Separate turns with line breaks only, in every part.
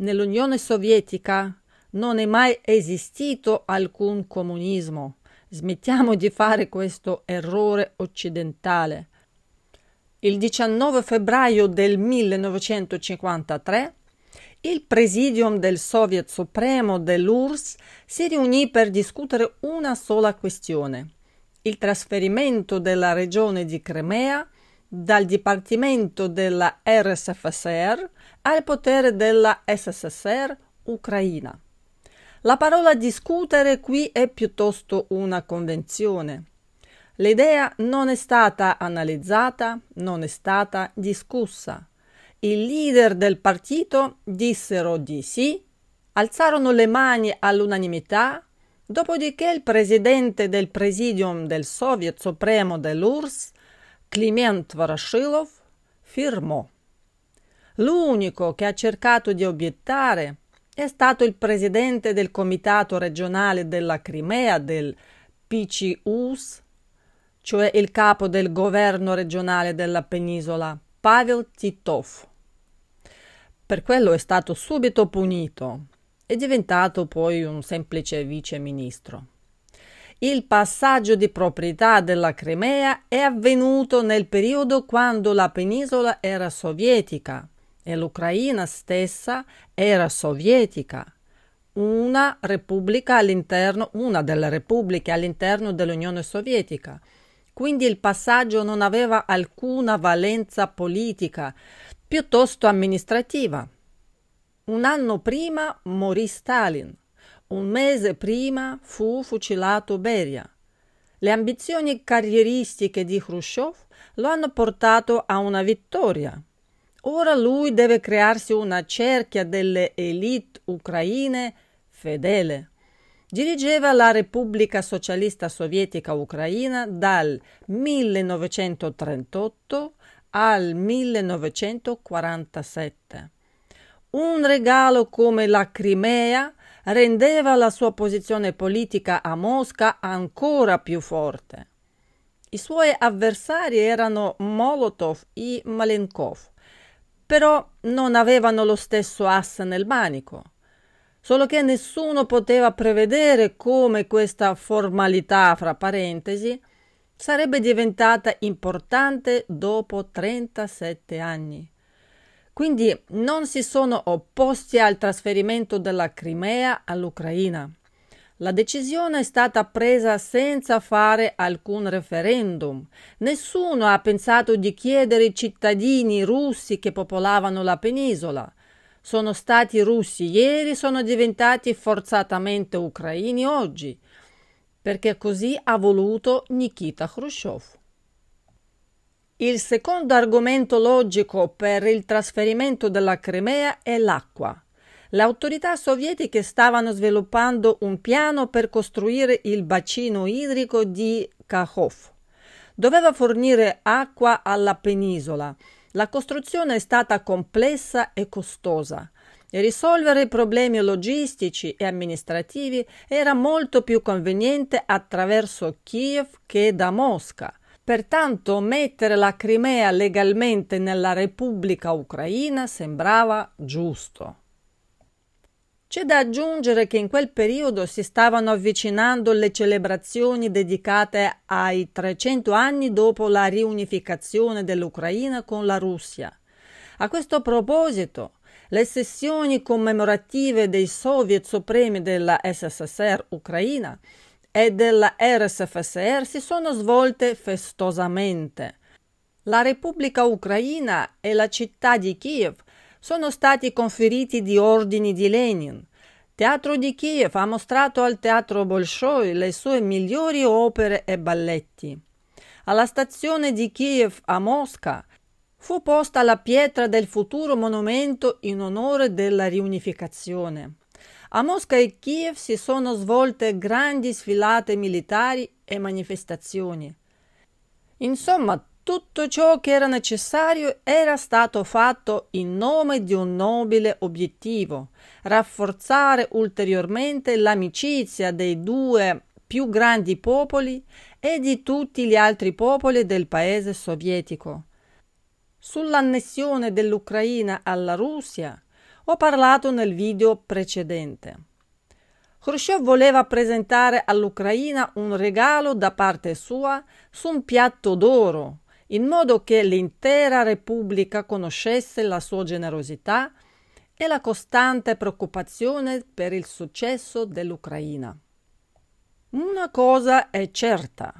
Nell'Unione Sovietica non è mai esistito alcun comunismo. Smettiamo di fare questo errore occidentale. Il 19 febbraio del 1953 il Presidium del Soviet Supremo dell'URSS si riunì per discutere una sola questione, il trasferimento della regione di Crimea dal Dipartimento della RSFSR al potere della SSSR Ucraina. La parola discutere qui è piuttosto una convenzione. L'idea non è stata analizzata, non è stata discussa. I leader del partito dissero di sì, alzarono le mani all'unanimità, dopodiché il presidente del Presidium del Soviet Supremo dell'URSS, Kliment Voroshilov, firmò. L'unico che ha cercato di obiettare è stato il presidente del comitato regionale della Crimea del PCUS, cioè il capo del governo regionale della penisola, Pavel Titov. Per quello è stato subito punito e diventato poi un semplice viceministro. Il passaggio di proprietà della Crimea è avvenuto nel periodo quando la penisola era sovietica e l'Ucraina stessa era sovietica, una repubblica all'interno, una delle repubbliche all'interno dell'Unione Sovietica. Quindi il passaggio non aveva alcuna valenza politica, piuttosto amministrativa. Un anno prima morì Stalin, un mese prima fu fucilato Beria. Le ambizioni carrieristiche di Khrushchev lo hanno portato a una vittoria, Ora lui deve crearsi una cerchia delle elite ucraine fedele. Dirigeva la Repubblica Socialista Sovietica Ucraina dal 1938 al 1947. Un regalo come la Crimea rendeva la sua posizione politica a Mosca ancora più forte. I suoi avversari erano Molotov e Malenkov però non avevano lo stesso ass nel manico. Solo che nessuno poteva prevedere come questa formalità, fra parentesi, sarebbe diventata importante dopo 37 anni. Quindi non si sono opposti al trasferimento della Crimea all'Ucraina. La decisione è stata presa senza fare alcun referendum. Nessuno ha pensato di chiedere ai cittadini russi che popolavano la penisola. Sono stati russi ieri, sono diventati forzatamente ucraini oggi, perché così ha voluto Nikita Khrushchev. Il secondo argomento logico per il trasferimento della Crimea è l'acqua le autorità sovietiche stavano sviluppando un piano per costruire il bacino idrico di Kharkov. Doveva fornire acqua alla penisola. La costruzione è stata complessa e costosa. E risolvere i problemi logistici e amministrativi era molto più conveniente attraverso Kiev che da Mosca. Pertanto mettere la Crimea legalmente nella Repubblica Ucraina sembrava giusto. C'è da aggiungere che in quel periodo si stavano avvicinando le celebrazioni dedicate ai 300 anni dopo la riunificazione dell'Ucraina con la Russia. A questo proposito, le sessioni commemorative dei Soviet supremi della SSR Ucraina e della RSFSR si sono svolte festosamente. La Repubblica Ucraina e la città di Kiev sono stati conferiti di ordini di Lenin. Teatro di Kiev ha mostrato al Teatro Bolshoi le sue migliori opere e balletti. Alla stazione di Kiev a Mosca fu posta la pietra del futuro monumento in onore della riunificazione. A Mosca e Kiev si sono svolte grandi sfilate militari e manifestazioni. Insomma, tutto ciò che era necessario era stato fatto in nome di un nobile obiettivo, rafforzare ulteriormente l'amicizia dei due più grandi popoli e di tutti gli altri popoli del paese sovietico. Sull'annessione dell'Ucraina alla Russia ho parlato nel video precedente. Khrushchev voleva presentare all'Ucraina un regalo da parte sua su un piatto d'oro, in modo che l'intera Repubblica conoscesse la sua generosità e la costante preoccupazione per il successo dell'Ucraina. Una cosa è certa,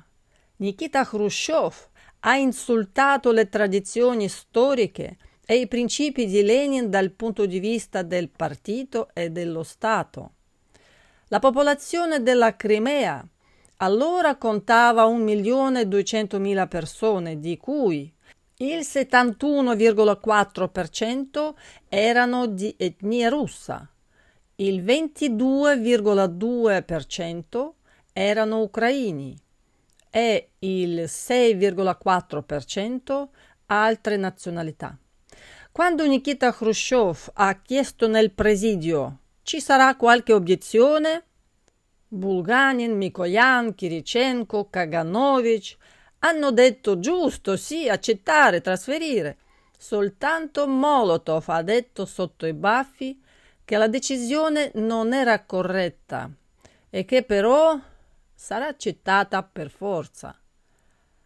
Nikita Khrushchev ha insultato le tradizioni storiche e i principi di Lenin dal punto di vista del partito e dello Stato. La popolazione della Crimea allora contava 1.200.000 persone, di cui il 71,4% erano di etnia russa, il 22,2% erano ucraini e il 6,4% altre nazionalità. Quando Nikita Khrushchev ha chiesto nel presidio ci sarà qualche obiezione? Bulganin, Mikoyan, Kirichenko, Kaganovich hanno detto giusto, sì, accettare, trasferire. Soltanto Molotov ha detto sotto i baffi che la decisione non era corretta e che però sarà accettata per forza.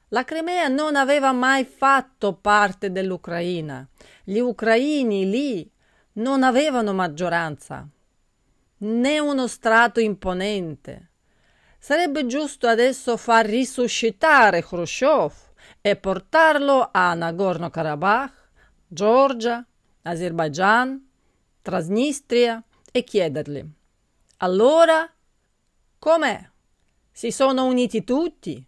La Crimea non aveva mai fatto parte dell'Ucraina. Gli ucraini lì non avevano maggioranza né uno strato imponente. Sarebbe giusto adesso far risuscitare Khrushchev e portarlo a Nagorno-Karabakh, Georgia, Azerbaijan, Transnistria e chiedergli: Allora, com'è? Si sono uniti tutti?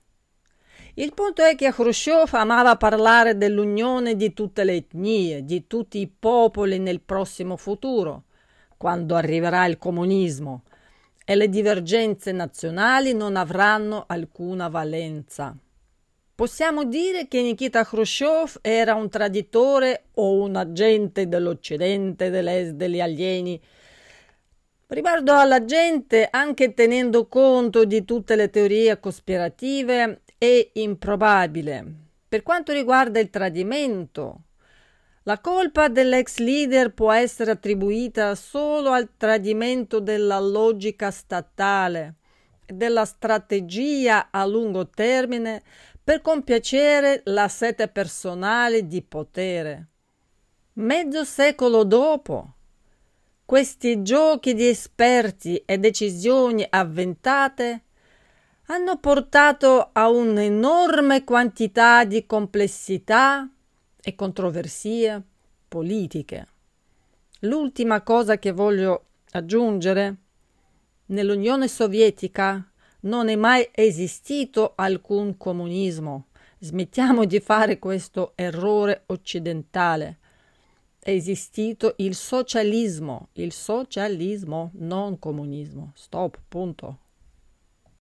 Il punto è che Khrushchev amava parlare dell'unione di tutte le etnie, di tutti i popoli nel prossimo futuro, quando arriverà il comunismo e le divergenze nazionali non avranno alcuna valenza. Possiamo dire che Nikita Khrushchev era un traditore o un agente dell'Occidente, dell'Est, degli alieni. Riguardo alla gente, anche tenendo conto di tutte le teorie cospirative, è improbabile. Per quanto riguarda il tradimento, la colpa dell'ex leader può essere attribuita solo al tradimento della logica statale e della strategia a lungo termine per compiacere la sete personale di potere. Mezzo secolo dopo, questi giochi di esperti e decisioni avventate hanno portato a un'enorme quantità di complessità e controversie politiche. L'ultima cosa che voglio aggiungere, nell'Unione Sovietica non è mai esistito alcun comunismo. Smettiamo di fare questo errore occidentale. È esistito il socialismo, il socialismo, non comunismo. Stop, punto.